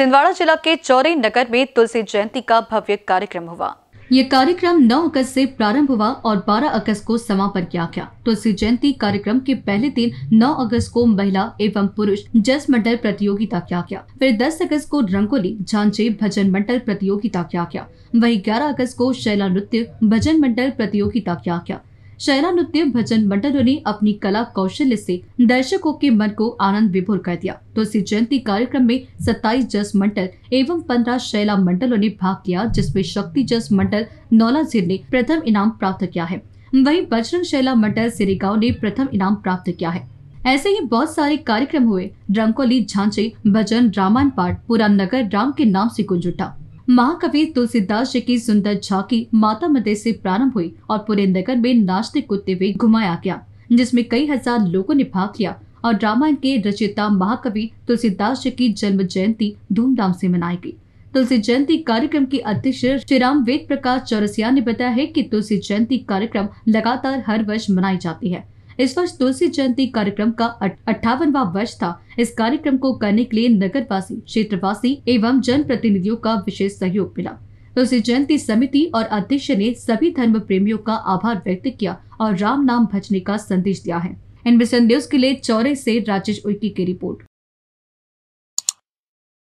छिंदवाड़ा जिला के चौरे नगर में तुलसी जयंती का भव्य कार्यक्रम हुआ ये कार्यक्रम 9 अगस्त से प्रारंभ हुआ और 12 अगस्त को समापन किया गया तुलसी जयंती कार्यक्रम के पहले दिन 9 अगस्त को महिला एवं पुरुष जस मंडल प्रतियोगिता किया गया फिर 10 अगस्त को रंगोली झांझे भजन मंडल प्रतियोगिता किया गया वही 11 अगस्त को शैला नृत्य भजन मंडल प्रतियोगिता किया गया शयना नृत्य भजन मंडलों ने अपनी कला कौशल्य से दर्शकों के मन को आनंद विभोर कर दिया तुलसी तो जयंती कार्यक्रम में 27 जस मंडल एवं 15 शैला मंडलों ने भाग लिया जिसमें शक्ति जस मंडल नौलाजीर ने प्रथम इनाम प्राप्त किया है वहीं बजरंग शैला मंडल सिरेगा ने प्रथम इनाम प्राप्त किया है ऐसे ही बहुत सारे कार्यक्रम हुए रंगोली झांचे भजन रामायण पाठ पूरा नगर राम के नाम से गुंज उठा महाकवि तुलसीदास जी की सुंदर झांकी माता मदे से प्रारंभ हुई और पूरे नगर में नाचते कूदते हुए घुमाया गया जिसमें कई हजार लोगों ने भाग लिया और रामायण के रचयिता महाकवि तुलसीदास जी की जन्म जयंती धूमधाम से मनाई गई तुलसी जयंती कार्यक्रम के अध्यक्ष श्री राम वेद प्रकाश चौरसिया ने बताया है कि तुलसी जयंती कार्यक्रम लगातार हर वर्ष मनाई जाती है इस वर्ष तुलसी जयंती कार्यक्रम का अठावनवा वर्ष था इस कार्यक्रम को करने के लिए नगर वासी क्षेत्र वासी एवं जन प्रतिनिधियों का विशेष सहयोग मिला तुलसी जयंती समिति और अध्यक्ष ने सभी धर्म प्रेमियों का आभार व्यक्त किया और राम नाम भजने का संदेश दिया है विशेष न्यूज के लिए चौरे से राजेश उइकी की रिपोर्ट